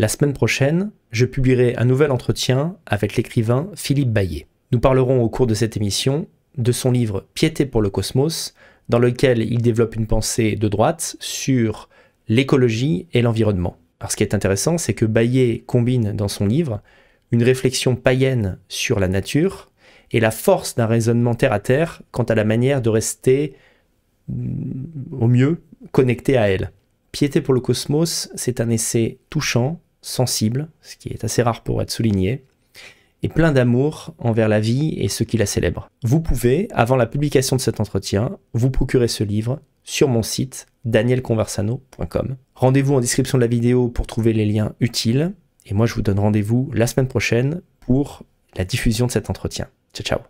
La semaine prochaine, je publierai un nouvel entretien avec l'écrivain Philippe Baillet. Nous parlerons au cours de cette émission de son livre Piété pour le cosmos, dans lequel il développe une pensée de droite sur l'écologie et l'environnement. ce qui est intéressant, c'est que Baillet combine dans son livre une réflexion païenne sur la nature et la force d'un raisonnement terre à terre quant à la manière de rester mm, au mieux connecté à elle. Piété pour le cosmos, c'est un essai touchant, sensible, ce qui est assez rare pour être souligné, et plein d'amour envers la vie et ceux qui la célèbrent. Vous pouvez, avant la publication de cet entretien, vous procurer ce livre sur mon site danielconversano.com. Rendez-vous en description de la vidéo pour trouver les liens utiles, et moi je vous donne rendez-vous la semaine prochaine pour la diffusion de cet entretien. Ciao ciao